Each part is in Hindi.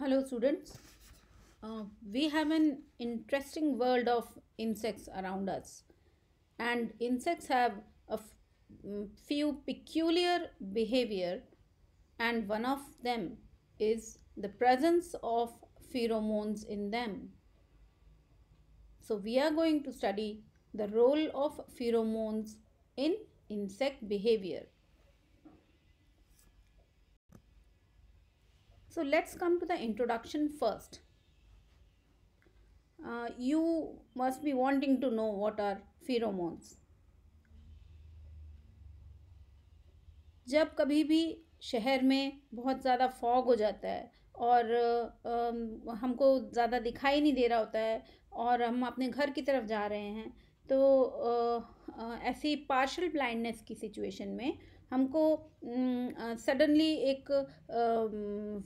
Hello students. Uh, we have an interesting world of insects around us and insects have a mm, few peculiar behavior and one of them is the presence of pheromones in them. So we are going to study the role of pheromones in insect behavior. so let's come to the introduction first uh, you must be wanting to know what are pheromones जब कभी भी शहर में बहुत ज़्यादा फॉग हो जाता है और आ, um, हमको ज़्यादा दिखाई नहीं दे रहा होता है और हम अपने घर की तरफ जा रहे हैं तो uh, uh, ऐसी पार्शल ब्लाइंडनेस की सिचुएशन में हमको सडनली एक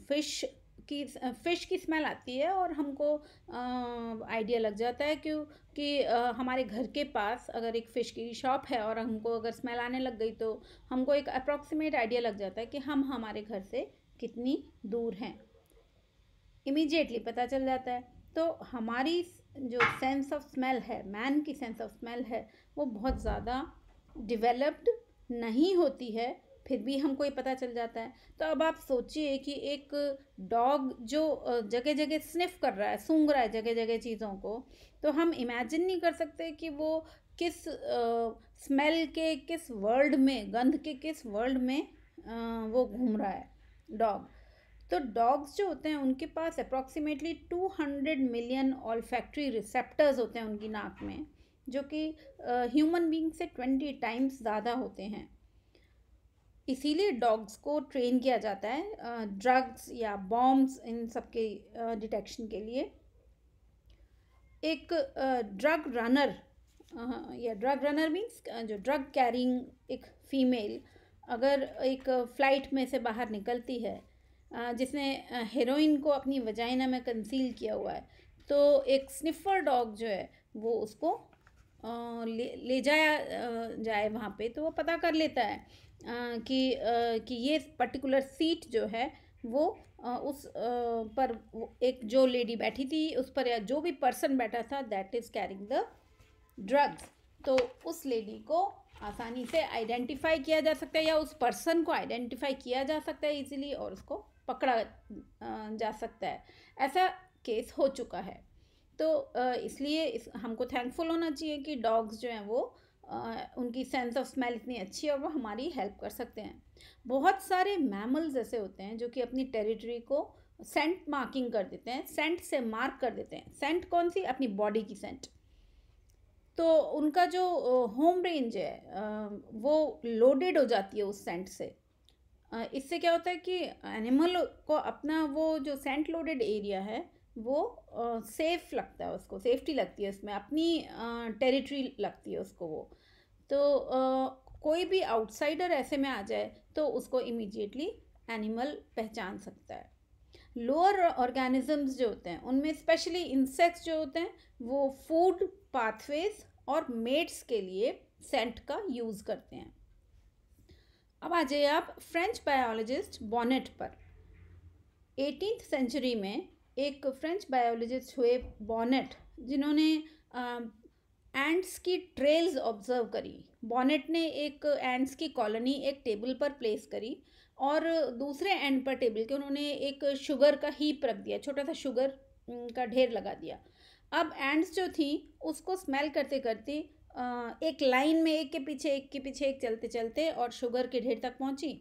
फ़िश की फ़िश की स्मेल आती है और हमको आइडिया लग जाता है क्यों कि हमारे घर के पास अगर एक फ़िश की शॉप है और हमको अगर स्मेल आने लग गई तो हमको एक अप्रॉक्सीमेट आइडिया लग जाता है कि हम हमारे घर से कितनी दूर हैं इमीजिएटली पता चल जाता है तो हमारी जो सेंस ऑफ स्मेल है मैन की सेंस ऑफ स्मेल है वो बहुत ज़्यादा डिवेलप्ड नहीं होती है फिर भी हमको ये पता चल जाता है तो अब आप सोचिए कि एक डॉग जो जगह जगह स्निफ कर रहा है सूंघ रहा है जगह जगह चीज़ों को तो हम इमेजिन नहीं कर सकते कि वो किस स्मेल के किस वर्ल्ड में गंध के किस वर्ल्ड में आ, वो घूम रहा है डॉग तो डॉग्स जो होते हैं उनके पास approximately two hundred million olfactory receptors होते हैं उनकी नाक में जो कि ह्यूमन बींग से ट्वेंटी टाइम्स ज़्यादा होते हैं इसीलिए डॉग्स को ट्रेन किया जाता है ड्रग्स या बॉम्ब्स इन सब के डिटेक्शन के लिए एक ड्रग रनर या ड्रग रनर मीन्स जो ड्रग कैरिंग एक फीमेल अगर एक फ़्लाइट में से बाहर निकलती है जिसने हेरोइन को अपनी वजाइना में कंसील किया हुआ है तो एक स्निफर डॉग जो है वो उसको ले ले जाया जाए वहाँ पे तो वो पता कर लेता है कि कि ये पर्टिकुलर सीट जो है वो उस पर एक जो लेडी बैठी थी उस पर या जो भी पर्सन बैठा था that is carrying the drugs तो उस लेडी को आसानी से आइडेंटिफाई किया जा सकता है या उस पर्सन को आइडेंटिफाई किया जा सकता है इजीली और उसको पकड़ा जा सकता है ऐसा केस हो चुका है तो इसलिए इस हमको थैंकफुल होना चाहिए कि डॉग्स जो हैं वो उनकी सेंस ऑफ स्मेल इतनी अच्छी है और वो हमारी हेल्प कर सकते हैं बहुत सारे मैमल्स ऐसे होते हैं जो कि अपनी टेरिटरी को सेंट मार्किंग कर देते हैं सेंट से मार्क कर देते हैं सेंट कौन सी अपनी बॉडी की सेंट तो उनका जो होम रेंज है वो लोडेड हो जाती है उस सेंट से इससे क्या होता है कि एनिमल को अपना वो जो सेंट लोडेड एरिया है वो सेफ uh, लगता है उसको सेफ्टी लगती है उसमें अपनी टेरिटरी uh, लगती है उसको वो तो uh, कोई भी आउटसाइडर ऐसे में आ जाए तो उसको इमीडिएटली एनिमल पहचान सकता है लोअर ऑर्गेनिजम्स जो होते हैं उनमें स्पेशली इंसेक्ट्स जो होते हैं वो फूड पाथवेज और मेट्स के लिए सेंट का यूज़ करते हैं अब आ जाइए आप फ्रेंच बायोलॉजिस्ट बॉनेट पर एटीन सेंचुरी में एक फ्रेंच बायोलॉजिस्ट हुए बॉनेट जिन्होंने एंड्स की ट्रेल्स ऑब्जर्व करी बॉनेट ने एक एंड्स की कॉलोनी एक टेबल पर प्लेस करी और दूसरे एंड पर टेबल के उन्होंने एक शुगर का हीप रख दिया छोटा सा शुगर का ढेर लगा दिया अब एंड्स जो थी उसको स्मेल करते करते एक लाइन में एक के पीछे एक के पीछे एक चलते चलते और शुगर के ढेर तक पहुंची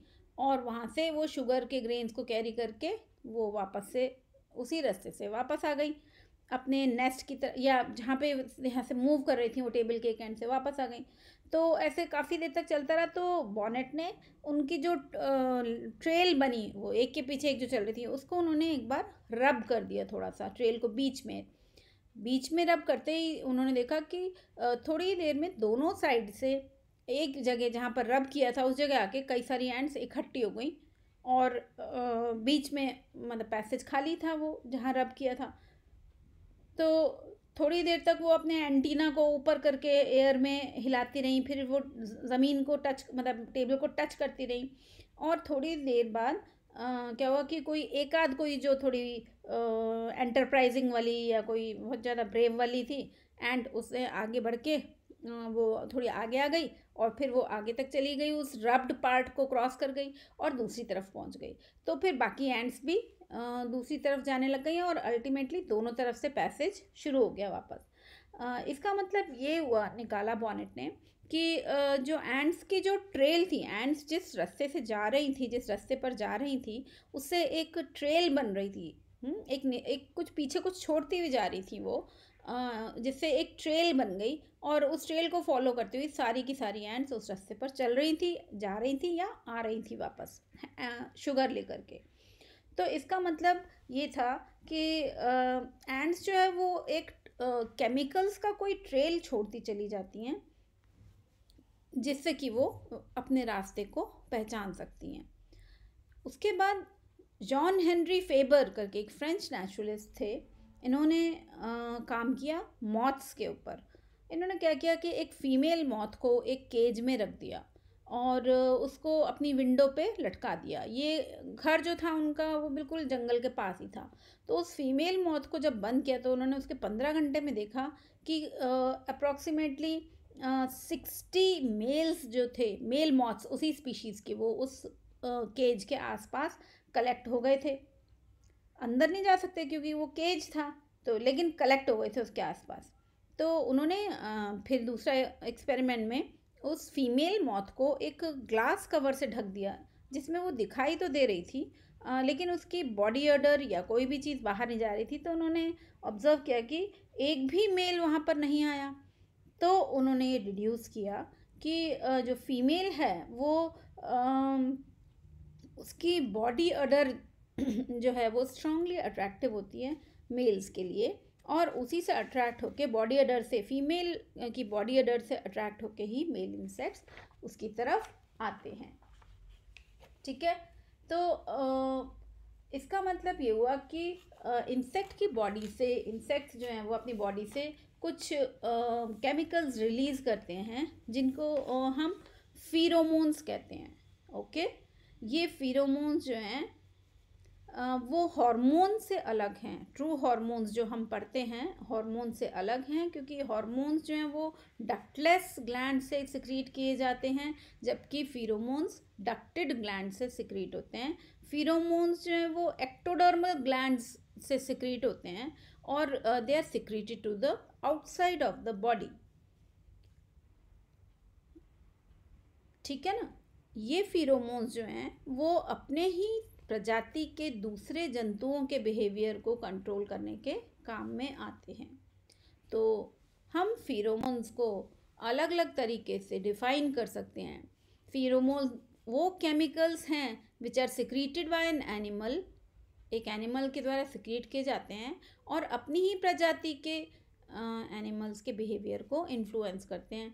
और वहाँ से वो शुगर के ग्रेन्स को कैरी करके वो वापस से उसी रास्ते से वापस आ गई अपने नेस्ट की तरफ या जहाँ पे यहाँ से मूव कर रही थी वो टेबल के एक एंड से वापस आ गई तो ऐसे काफ़ी देर तक चलता रहा तो बॉनेट ने उनकी जो ट्रेल बनी वो एक के पीछे एक जो चल रही थी उसको उन्होंने एक बार रब कर दिया थोड़ा सा ट्रेल को बीच में बीच में रब करते ही उन्होंने देखा कि थोड़ी देर में दोनों साइड से एक जगह जहाँ पर रब किया था उस जगह आके कई सारी एंड्स इकट्ठी हो गई और बीच में मतलब पैसेज खाली था वो जहाँ रब किया था तो थोड़ी देर तक वो अपने एंटीना को ऊपर करके एयर में हिलाती रहीं फिर वो ज़मीन को टच मतलब टेबल को टच करती रहीं और थोड़ी देर बाद आ, क्या हुआ कि कोई एक आध कोई जो थोड़ी एंटरप्राइजिंग वाली या कोई बहुत ज़्यादा ब्रेव वाली थी एंड उसने आगे बढ़ के वो थोड़ी आगे आ गई और फिर वो आगे तक चली गई उस रब्ड पार्ट को क्रॉस कर गई और दूसरी तरफ पहुंच गई तो फिर बाकी एंड्स भी दूसरी तरफ जाने लग गई और अल्टीमेटली दोनों तरफ से पैसेज शुरू हो गया वापस इसका मतलब ये हुआ निकाला बॉनेट ने कि जो एंड्स की जो ट्रेल थी एंड्स जिस रास्ते से जा रही थी जिस रास्ते पर जा रही थी उससे एक ट्रेल बन रही थी हम्म, एक एक कुछ पीछे कुछ छोड़ती हुई जा रही थी वो जिससे एक ट्रेल बन गई और उस ट्रेल को फॉलो करती हुई सारी की सारी एंड्स उस रास्ते पर चल रही थी जा रही थी या आ रही थी वापस शुगर लेकर के तो इसका मतलब ये था कि एंड्स जो है वो एक केमिकल्स का कोई ट्रेल छोड़ती चली जाती हैं जिससे कि वो अपने रास्ते को पहचान सकती हैं उसके बाद जॉन हेनरी फेबर करके एक फ्रेंच नेचुरलिस्ट थे इन्होंने आ, काम किया मॉथ्स के ऊपर इन्होंने क्या किया कि एक फ़ीमेल मौत को एक केज में रख दिया और उसको अपनी विंडो पे लटका दिया ये घर जो था उनका वो बिल्कुल जंगल के पास ही था तो उस फीमेल मौत को जब बंद किया तो उन्होंने उसके पंद्रह घंटे में देखा कि अप्रॉक्सीमेटली सिक्सटी मेल्स जो थे मेल मॉथ्स उसी स्पीशीज़ के वो उस केज के आसपास कलेक्ट हो गए थे अंदर नहीं जा सकते क्योंकि वो केज था तो लेकिन कलेक्ट हो गए थे उसके आसपास तो उन्होंने फिर दूसरा एक्सपेरिमेंट में उस फीमेल मौत को एक ग्लास कवर से ढक दिया जिसमें वो दिखाई तो दे रही थी आ, लेकिन उसकी बॉडी ऑर्डर या कोई भी चीज़ बाहर नहीं जा रही थी तो उन्होंने ऑब्ज़र्व किया कि एक भी मेल वहाँ पर नहीं आया तो उन्होंने ये डिड्यूस किया कि जो फीमेल है वो आ, उसकी बॉडी ऑर्डर जो है वो स्ट्रांगली अट्रैक्टिव होती है मेल्स के लिए और उसी से अट्रैक्ट होके बॉडी अडर से फीमेल की बॉडी अडर से अट्रैक्ट होके ही मेल इंसेक्ट्स उसकी तरफ आते हैं ठीक है तो आ, इसका मतलब ये हुआ कि इंसेक्ट की बॉडी से इंसेक्ट्स जो हैं वो अपनी बॉडी से कुछ केमिकल्स रिलीज़ करते हैं जिनको आ, हम फीरोमोन्स कहते हैं ओके ये फीरोमोन्स जो हैं वो हार्मोन से अलग हैं ट्रू हार्मोन्स जो हम पढ़ते हैं हार्मोन से अलग हैं क्योंकि हार्मोन्स जो हैं वो डक्टलेस ग्लैंड से सिक्रीट किए जाते हैं जबकि फीरोमोन्स डक्टेड ग्लैंड से सिक्रीट होते हैं फिरोमोन्स जो हैं वो एक्टोडर्मल ग्लैंड से सिक्रीट होते हैं और they are secreted to the outside of the body ठीक है ना ये फीरोमोन्स जो हैं वो अपने ही प्रजाति के दूसरे जंतुओं के बिहेवियर को कंट्रोल करने के काम में आते हैं तो हम फिरोमोन्स को अलग अलग तरीके से डिफाइन कर सकते हैं फीरोमोन्स वो केमिकल्स हैं which are secreted by an animal एक एनिमल के द्वारा सिक्रीट किए जाते हैं और अपनी ही प्रजाति के एनिमल्स के बिहेवियर को इन्फ्लुएंस करते हैं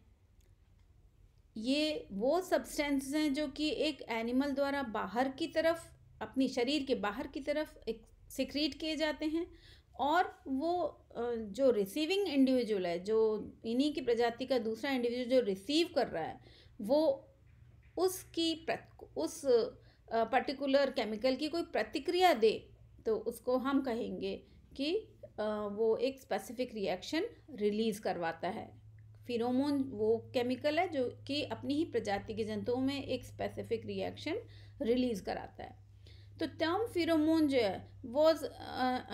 ये वो सब्सटेंसेस हैं जो कि एक एनिमल द्वारा बाहर की तरफ अपनी शरीर के बाहर की तरफ एक सिक्रीट किए जाते हैं और वो जो रिसीविंग इंडिविजुअल है जो इन्हीं की प्रजाति का दूसरा इंडिविजुअल जो रिसीव कर रहा है वो उसकी उस पर्टिकुलर केमिकल की कोई प्रतिक्रिया दे तो उसको हम कहेंगे कि वो एक स्पेसिफिक रिएक्शन रिलीज़ करवाता है फिरोमोन वो केमिकल है जो कि अपनी ही प्रजाति के जंतुओं में एक स्पेसिफिक रिएक्शन रिलीज़ कराता है तो टर्म फिरोमोन जो है was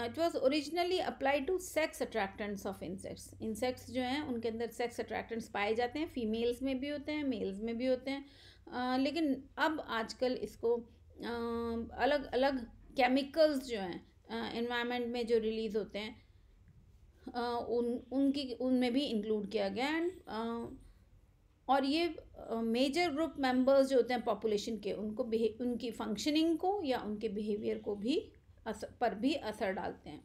it was originally applied to sex attractants of insects insects जो हैं उनके अंदर सेक्स अट्रैक्टेंट्स पाए जाते हैं फीमेल्स में भी होते हैं मेल्स में भी होते हैं uh, लेकिन अब आजकल इसको uh, अलग अलग केमिकल्स जो हैं इन्वायरमेंट uh, में जो रिलीज़ होते हैं uh, उन उनकी उनमें भी इंक्लूड किया गया एंड uh, और ये मेजर ग्रुप मेंबर्स जो होते हैं पॉपुलेशन के उनको उनकी फंक्शनिंग को या उनके बिहेवियर को भी असर पर भी असर डालते हैं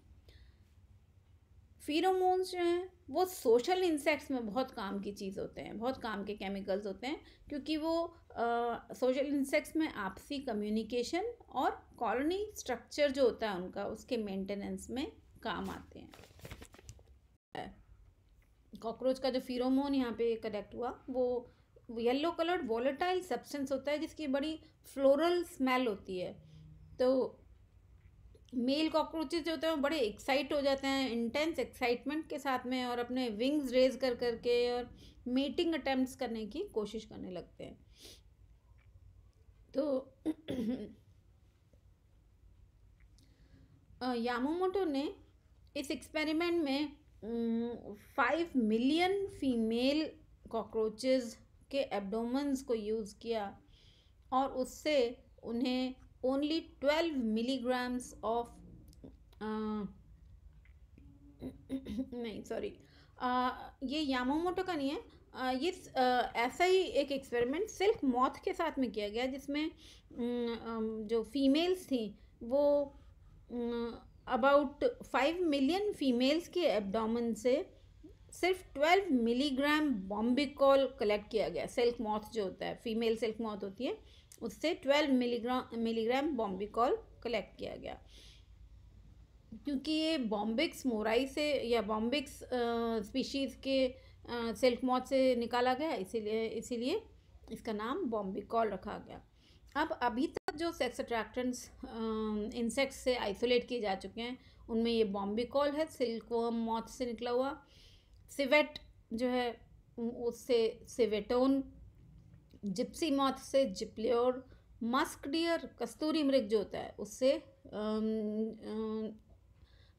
फीरोमोन्स जो हैं वो सोशल इंसेक्ट्स में बहुत काम की चीज़ होते हैं बहुत काम के केमिकल्स होते हैं क्योंकि वो सोशल इंसेक्ट्स में आपसी कम्युनिकेशन और कॉलोनी स्ट्रक्चर जो होता है उनका उसके मेंटेनेंस में काम आते हैं कॉकरोच का जो फीरोमोन यहाँ पे कनेक्ट हुआ वो येलो कलर्ड वॉलेटाइल सब्सटेंस होता है जिसकी बड़ी फ्लोरल स्मेल होती है तो मेल कॉकरोचेज जो होते हैं वो बड़े एक्साइट हो जाते हैं इंटेंस एक्साइटमेंट के साथ में और अपने विंग्स रेज कर करके और मेटिंग अटेम्प्ट्स करने की कोशिश करने लगते हैं तो यामोमोटो ने इस एक्सपेरिमेंट में फाइव मिलियन फीमेल कॉकरोचेज के एबडोमस को यूज़ किया और उससे उन्हें ओनली ट्वेल्व मिलीग्राम्स ऑफ नहीं सॉरी ये यामोमोटो का नहीं है आ, ये आ, ऐसा ही एक एक्सपेरिमेंट सिल्क मॉथ के साथ में किया गया जिसमें जो फीमेल्स थी वो अबाउट फाइव मिलियन फीमेल्स के एब्डोमेन से सिर्फ 12 मिलीग्राम बॉम्बिकॉल कलेक्ट किया गया सिल्क मॉथ जो होता है फीमेल सिल्क मॉथ होती है उससे 12 मिलीग्राम मिलीग्राम बॉम्बिकॉल कलेक्ट किया गया क्योंकि ये बॉम्बिक्स मोराई से या बॉम्बिक्स स्पीशीज़ के सिल्क मॉथ से निकाला गया इसीलिए इसीलिए इसका नाम बॉम्बिकॉल रखा गया अब अभी तक जो सेक्स अट्रैक्टेंट्स इंसेक्ट्स से आइसोलेट किए जा चुके हैं उनमें ये बॉम्बिकॉल है सिल्क मॉथ से निकला हुआ सिवेट जो है उससे सिवेटोन जिप्सी मॉथ से जिप्लियोर मस्क डियर कस्तूरी मृग जो होता है उससे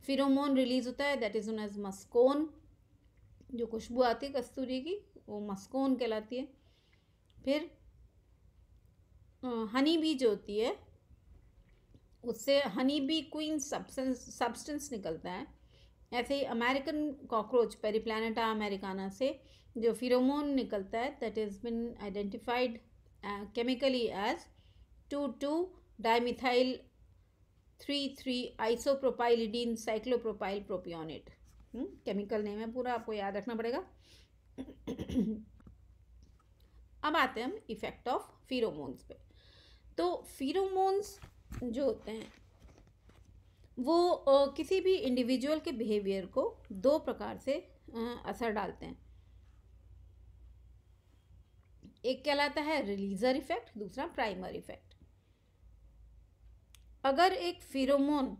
फिरोमोन रिलीज होता है that is known as muscone जो खुशबू आती है कस्तूरी की वो मस्कोन कहलाती है फिर हनी भी जो होती है उससे honey bee queen substance substance निकलता है ऐसे ही अमेरिकन कॉकरोच पेरीप्लानटा अमेरिकाना से जो फिरोमोन निकलता है that is been identified chemically as two two dimethyl three three isopropylidene cyclopropyl propionate chemical name है पूरा आपको याद रखना पड़ेगा अब आते हैं हम इफेक्ट ऑफ फिरोमोन्स पे तो फिरोमोन्स जो होते हैं वो किसी भी इंडिविजुअल के बिहेवियर को दो प्रकार से असर डालते हैं एक कहलाता है रिलीजर इफेक्ट दूसरा प्राइमर इफेक्ट अगर एक फिरोमोन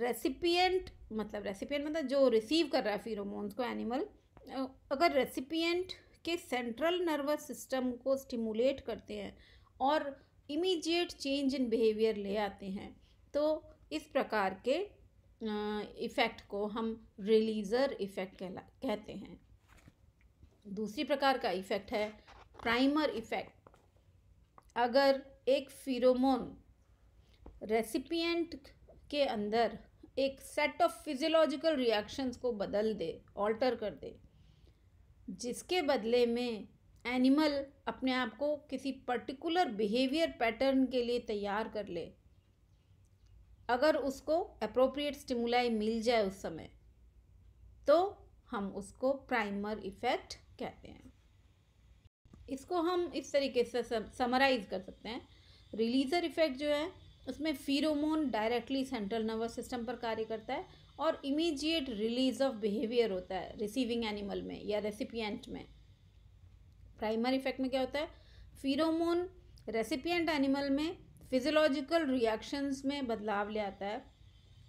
रेसिपिएंट मतलब रेसिपिएंट मतलब जो रिसीव कर रहा है फिरोमोन्स को एनिमल अगर रेसिपिएंट के सेंट्रल नर्वस सिस्टम को स्टिमुलेट करते हैं और इमीडिएट चेंज इन बिहेवियर ले आते हैं तो इस प्रकार के इफ़ेक्ट को हम रिलीज़र इफ़ेक्ट कहला कहते हैं दूसरी प्रकार का इफ़ेक्ट है प्राइमर इफ़ेक्ट अगर एक फिरोमोन रेसिपिएंट के अंदर एक सेट ऑफ फिजियोलॉजिकल रिएक्शंस को बदल दे ऑल्टर कर दे जिसके बदले में एनिमल अपने आप को किसी पर्टिकुलर बिहेवियर पैटर्न के लिए तैयार कर ले अगर उसको अप्रोप्रिएट स्टिमुलाई मिल जाए उस समय तो हम उसको प्राइमर इफेक्ट कहते हैं इसको हम इस तरीके से समराइज कर सकते हैं रिलीजर इफेक्ट जो है उसमें pheromone directly central nervous system पर कार्य करता है और इमीजिएट रिलीज ऑफ बिहेवियर होता है रिसीविंग एनिमल में या रेसिपियंट में प्राइमर इफेक्ट में क्या होता है फीरोमोन रेसिपियंट एनिमल में फिजियोलॉजिकल रिएक्शंस में बदलाव ले आता है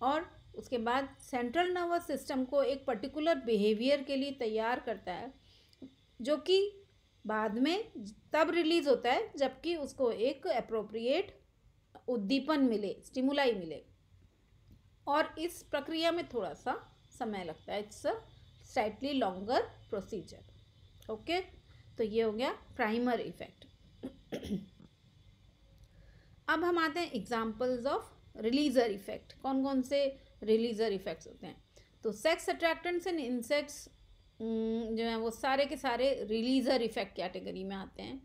और उसके बाद सेंट्रल नर्वस सिस्टम को एक पर्टिकुलर बिहेवियर के लिए तैयार करता है जो कि बाद में तब रिलीज़ होता है जबकि उसको एक अप्रोप्रिएट उद्दीपन मिले स्टिमुलाई मिले और इस प्रक्रिया में थोड़ा सा समय लगता है it's a slightly longer procedure okay तो ये हो गया प्राइमर इफेक्ट अब हम आते हैं एग्जाम्पल्स ऑफ रिलीजर इफेक्ट कौन कौन से रिलीजर इफेक्ट्स होते हैं तो सेक्स अट्रैक्टेंट्स इन इंसेक्ट्स जो हैं वो सारे के सारे रिलीजर इफेक्ट कैटेगरी में आते हैं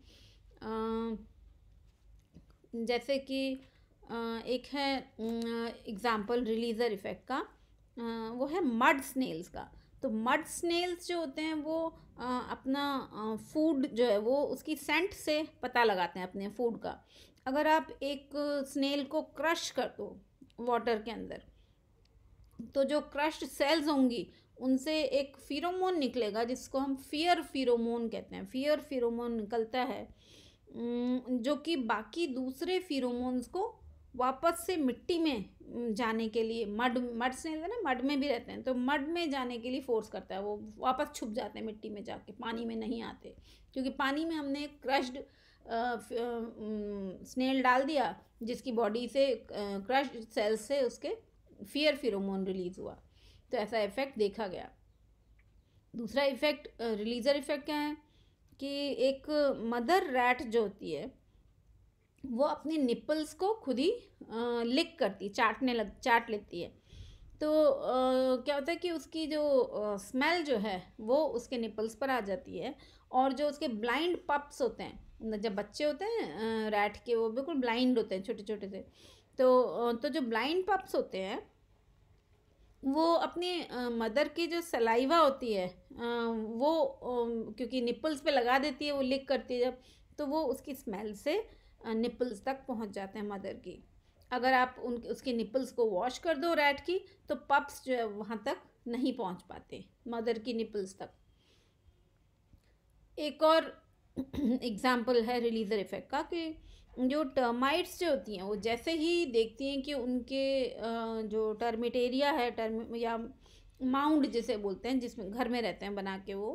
जैसे कि एक है एग्ज़ाम्पल रिलीजर इफ़ेक्ट का वो है मड स्नेल्स का तो मड स्नेल्स जो होते हैं वो अपना फूड जो है वो उसकी सेंट से पता लगाते हैं अपने फूड का अगर आप एक स्नेल को क्रश कर दो वाटर के अंदर तो जो क्रश्ड सेल्स होंगी उनसे एक फिरोमोन निकलेगा जिसको हम फियर फिरोमोन कहते हैं फियर फिरोमोन निकलता है जो कि बाकी दूसरे फिरोमोन्स को वापस से मिट्टी में जाने के लिए मड मड से ना मतलब मड में भी रहते हैं तो मड में जाने के लिए फोर्स करता है वो वापस छुप जाते हैं मिट्टी में जाके पानी में नहीं आते क्योंकि पानी में हमने क्रश्ड स्नेल डाल दिया जिसकी बॉडी से क्रश सेल्स से उसके फियर फिरोमोन रिलीज हुआ तो ऐसा इफेक्ट देखा गया दूसरा इफेक्ट रिलीजर इफेक्ट क्या है कि एक मदर रैट जो होती है वो अपने निपल्स को खुद ही लिक करती चाटने लग चाट लेती है तो आ, क्या होता है कि उसकी जो स्मेल जो है वो उसके निपल्स पर आ जाती है और जो उसके ब्लाइंड पप्स होते हैं जब बच्चे होते हैं रैट के वो बिल्कुल ब्लाइंड होते हैं छोटे छोटे से तो तो जो ब्लाइंड पप्स होते हैं वो अपने मदर की जो सलाइवा होती है वो क्योंकि निपल्स पे लगा देती है वो लिक करती है जब तो वो उसकी स्मेल से निपल्स तक पहुंच जाते हैं मदर की अगर आप उन उसके निपल्स को वॉश कर दो रैट की तो पप्स जो है वहाँ तक नहीं पहुँच पाते मदर की निपल्स तक एक और एग्ज़ाम्पल है रिलीज़र इफ़ेक्ट का कि जो टर्माइट्स जो होती हैं वो जैसे ही देखती हैं कि उनके जो टर्मिटेरिया है टर्म या माउंड जिसे बोलते हैं जिसमें घर में रहते हैं बना के वो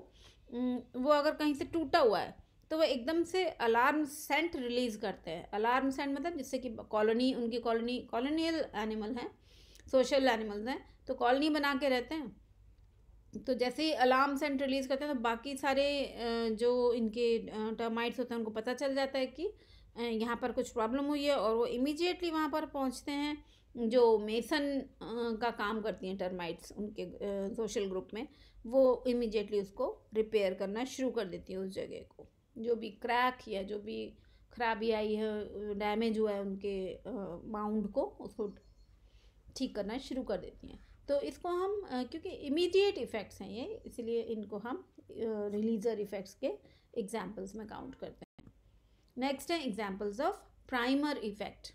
वो अगर कहीं से टूटा हुआ है तो वो एकदम से अलार्म सेंट रिलीज़ करते हैं अलार्म सेंट मतलब जिससे कि कॉलोनी उनकी कॉलोनी कॉलोनियल एनिमल हैं सोशल एनिमल्स हैं तो कॉलोनी बना के रहते हैं तो जैसे ही अलार्म सेंट रिलीज़ करते हैं तो बाकी सारे जो इनके टर्माइट्स होते हैं उनको पता चल जाता है कि यहाँ पर कुछ प्रॉब्लम हुई है और वो इमीजिएटली वहाँ पर पहुँचते हैं जो मेसन का काम करती हैं टर्माइट्स उनके सोशल ग्रुप में वो इमीजिएटली उसको रिपेयर करना शुरू कर देती है उस जगह को जो भी क्रैक या जो भी खराबी आई है डैमेज हुआ है उनके माउंड को उसको ठीक करना शुरू कर देती हैं तो इसको हम क्योंकि इमीडिएट इफ़ेक्ट्स हैं ये इसलिए इनको हम रिलीजर इफ़ेक्ट्स के एग्जाम्पल्स में काउंट करते हैं नेक्स्ट है examples of primer effect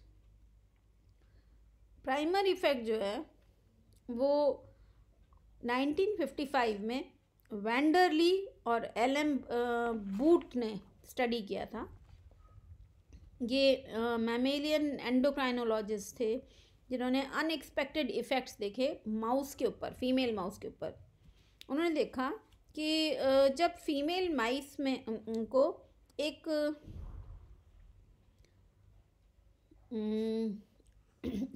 primer effect जो है वो 1955 में वेंडरली और एल एम बूट ने स्टडी किया था ये मैमेलियन एंडोक्राइनोलॉजिस्ट थे जिन्होंने अनएक्सपेक्टेड इफ़ेक्ट्स देखे माउस के ऊपर फीमेल माउस के ऊपर उन्होंने देखा कि जब फीमेल माइस में उनको एक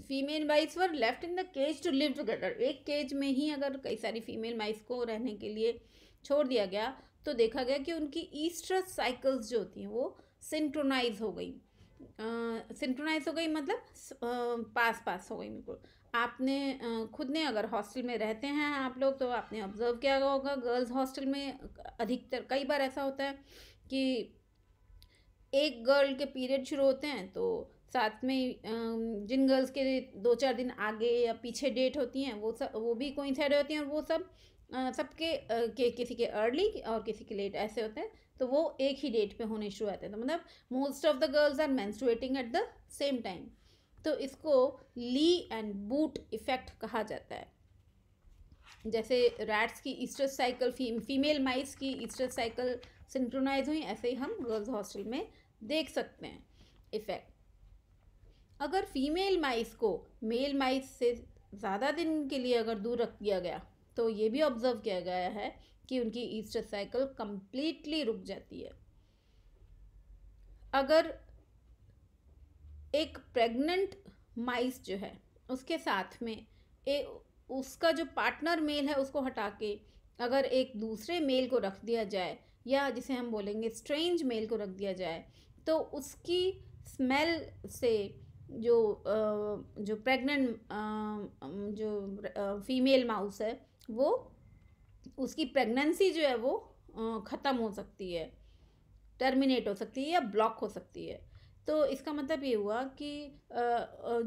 female mice were left in the cage to live together एक केज में ही अगर कई सारी फीमेल माइस को रहने के लिए छोड़ दिया गया तो देखा गया कि उनकी ईस्ट्रस साइकिल्स जो होती हैं वो सिंक्रोनाइज हो गई सिंक्रोनाइज हो गई मतलब आ, पास पास हो गई बिल्कुल आपने uh, खुद ने अगर हॉस्टल में रहते हैं आप लोग तो आपने ऑब्जर्व किया होगा गर्ल्स हॉस्टल में अधिकतर कई बार ऐसा होता है कि एक गर्ल के पीरियड शुरू होते हैं तो साथ में जिन गर्ल्स के दो चार दिन आगे या पीछे डेट होती हैं वो सब वो भी कोई साइड होती हैं और वो सब सबके के किसी के अर्ली और किसी के लेट ऐसे होते हैं तो वो एक ही डेट पे होने शुरू आते हैं तो मतलब most of the girls are menstruating at the same time तो इसको ली एंड बूट इफेक्ट कहा जाता है जैसे रैट्स की ईस्टर साइकिल फी, फीमेल माइस की ईस्टर साइकिल सिंक्रोनाइज हुई ऐसे ही हम गर्ल्स हॉस्टल में देख सकते हैं इफेक्ट अगर फीमेल माइस को मेल माइस से ज़्यादा दिन के लिए अगर दूर रख दिया गया तो ये भी ऑब्जर्व किया गया है कि उनकी ईस्टर साइकिल कम्प्लीटली रुक जाती है अगर एक प्रेग्नेंट माइस जो है उसके साथ में ए, उसका जो पार्टनर मेल है उसको हटा के अगर एक दूसरे मेल को रख दिया जाए या जिसे हम बोलेंगे स्ट्रेंज मेल को रख दिया जाए तो उसकी स्मेल से जो जो प्रेग्नेंट जो फीमेल माउस है वो उसकी प्रेगनेंसी जो है वो ख़त्म हो सकती है टर्मिनेट हो सकती है या ब्लॉक हो सकती है तो इसका मतलब ये हुआ कि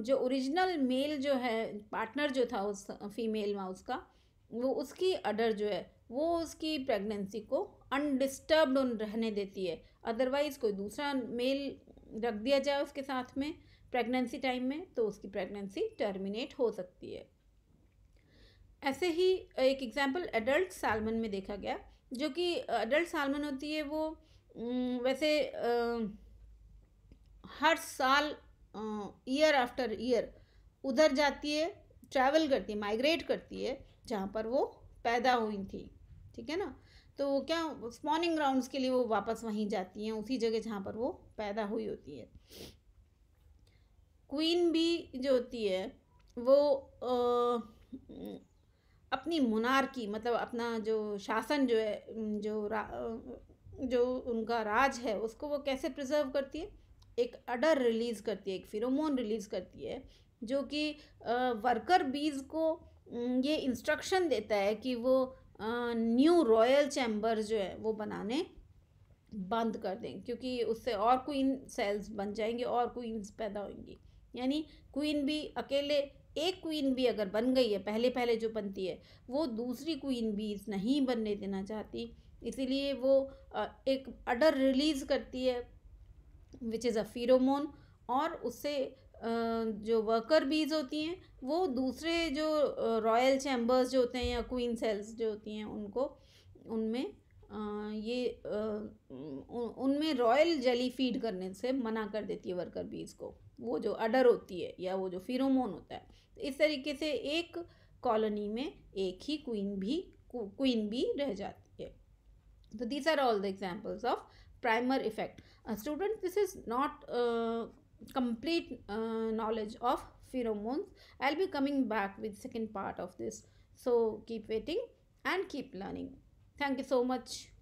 जो ओरिजिनल मेल जो है पार्टनर जो था उस फीमेल माउस का वो उसकी अडर जो है वो उसकी प्रेगनेंसी को अनडिस्टर्ब्ड रहने देती है अदरवाइज़ कोई दूसरा मेल रख दिया जाए उसके साथ में प्रेगनेंसी टाइम में तो उसकी प्रेगनेंसी टर्मिनेट हो सकती है ऐसे ही एक एग्जाम्पल एडल्ट सालमन में देखा गया जो कि एडल्ट सालमन होती है वो वैसे हर साल ईयर आफ्टर ईयर उधर जाती है ट्रैवल करती है माइग्रेट करती है जहाँ पर वो पैदा हुई थी ठीक है ना तो वो क्या स्पॉनिंग ग्राउंड्स के लिए वो वापस वहीं जाती हैं उसी जगह जहाँ पर वो पैदा हुई होती है क्वीन भी जो होती है वो आ, अपनी मुनारकी मतलब अपना जो शासन जो है जो रा, जो उनका राज है उसको वो कैसे प्रिजर्व करती है एक अडर रिलीज़ करती है एक फिरोमोन रिलीज़ करती है जो कि वर्कर बीज को ये इंस्ट्रक्शन देता है कि वो न्यू रॉयल चैम्बर जो है वो बनाने बंद कर दें क्योंकि उससे और क्वीन सेल्स बन जाएंगे और क्वीन्स पैदा होंगी यानी क्वीन बी अकेले एक क्वीन बी अगर बन गई है पहले पहले जो बनती है वो दूसरी क्वीन बीज नहीं बनने देना चाहती इसीलिए वो एक अडर रिलीज़ करती है विच इज़ अ फीरोमोन और उससे जो वर्कर बीज होती हैं वो दूसरे जो रॉयल चैम्बर्स जो होते हैं या क्वीन सेल्स जो होती हैं उनको उनमें ये उनमें रॉयल जेली फीड करने से मना कर देती है वर्कर बीज को वो जो अडर होती है या वो जो फिरोमोन होता है तो इस तरीके से एक कॉलोनी में एक ही क्वीन भी क्वीन भी रह जाती है तो these are all the examples of primer effect student this is not complete knowledge of pheromones I'll be coming back with second part of this so keep waiting and keep learning thank you so much